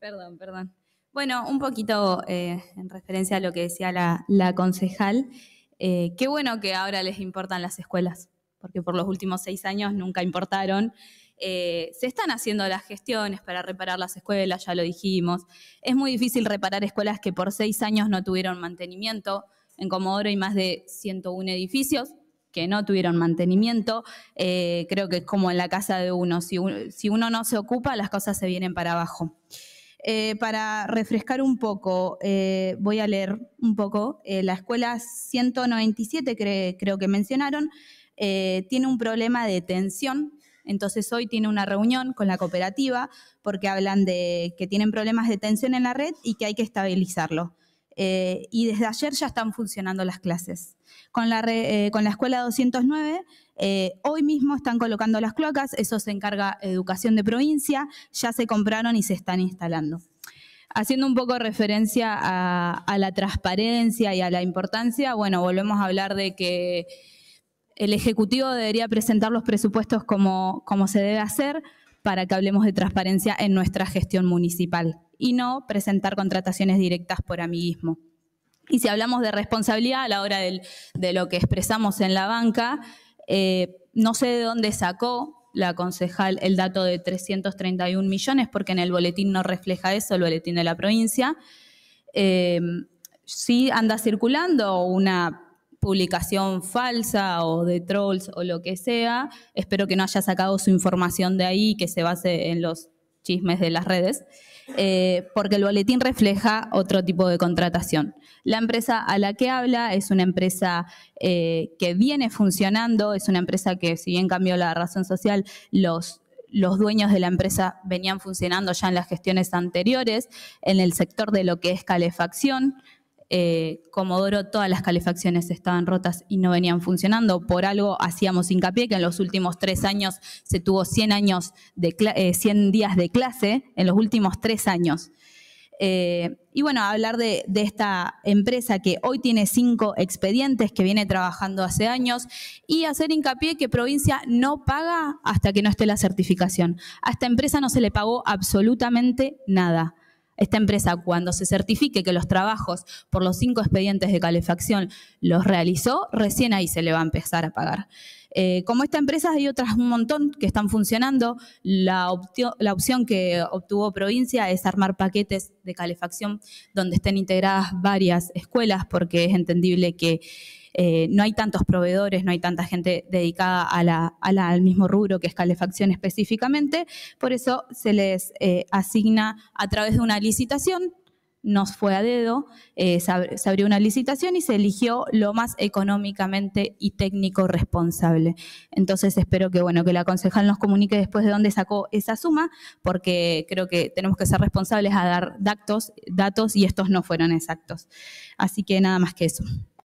Perdón, perdón. Bueno, un poquito eh, en referencia a lo que decía la, concejal. Eh, qué bueno que ahora les importan las escuelas, porque por los últimos seis años nunca importaron. Eh, se están haciendo las gestiones para reparar las escuelas, ya lo dijimos. Es muy difícil reparar escuelas que por seis años no tuvieron mantenimiento. En Comodoro hay más de 101 edificios que no tuvieron mantenimiento. creo que es como en la casa de uno, si, uno, si uno no se ocupa, las cosas se vienen para abajo. Eh, para refrescar un poco, eh, voy a leer un poco. Eh, la escuela 197, creo que mencionaron, tiene un problema de tensión. Entonces hoy tiene una reunión con la cooperativa porque hablan de que tienen problemas de tensión en la red y que hay que estabilizarlo. y desde ayer ya están funcionando las clases. Con la, con la escuela 209 eh, hoy mismo están colocando las cloacas, eso se encarga Educación de Provincia, ya se compraron y se están instalando. Haciendo un poco referencia a, la transparencia y a la importancia, bueno, volvemos a hablar de que el Ejecutivo debería presentar los presupuestos como, se debe hacer para que hablemos de transparencia en nuestra gestión municipal y no presentar contrataciones directas por amiguismo. Y si hablamos de responsabilidad a la hora de lo que expresamos en la banca, eh, no sé de dónde sacó la concejal el dato de 331 millones, porque en el boletín no refleja eso, el boletín de la provincia. Si eh, sí anda circulando una publicación falsa o de trolls o lo que sea. Espero que no haya sacado su información de ahí, que se base en los chismes de las redes, eh, porque el boletín refleja otro tipo de contratación. La empresa a la que habla es una empresa eh, que viene funcionando, es una empresa que si bien cambió la razón social, los, los dueños de la empresa venían funcionando ya en las gestiones anteriores, en el sector de lo que es calefacción, eh, Comodoro todas las calefacciones estaban rotas y no venían funcionando. Por algo hacíamos hincapié que en los últimos tres años se tuvo 100, años de 100 eh, días de clase, en los últimos tres años. Eh, y bueno, hablar de, esta empresa que hoy tiene cinco expedientes, que viene trabajando hace años, y hacer hincapié que provincia no paga hasta que no esté la certificación. A esta empresa no se le pagó absolutamente nada. Esta empresa, cuando se certifique que los trabajos por los cinco expedientes de calefacción los realizó, recién ahí se le va a empezar a pagar. Eh, como esta empresa hay otras un montón que están funcionando. la, opción que obtuvo provincia es armar paquetes de calefacción donde estén integradas varias escuelas porque es entendible que eh, no hay tantos proveedores, no hay tanta gente dedicada al mismo rubro que es calefacción específicamente, por eso se les eh, asigna a través de una licitación, nos fue a dedo, eh, se abrió una licitación y se eligió lo más económicamente y técnico responsable. Entonces espero que bueno que la concejal nos comunique después de dónde sacó esa suma, porque creo que tenemos que ser responsables a dar datos, datos y estos no fueron exactos. Así que nada más que eso.